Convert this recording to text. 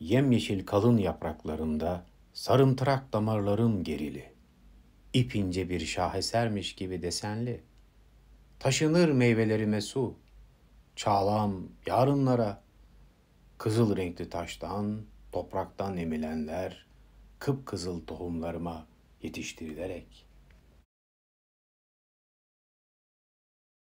yemyeşil kalın yapraklarında sarımtırak damarlarım gerili. İp bir şahesermiş gibi desenli. Taşınır meyvelerime su. Çağlam yarınlara. Kızıl renkli taştan, topraktan emilenler kıpkızıl tohumlarıma yetiştirilerek.''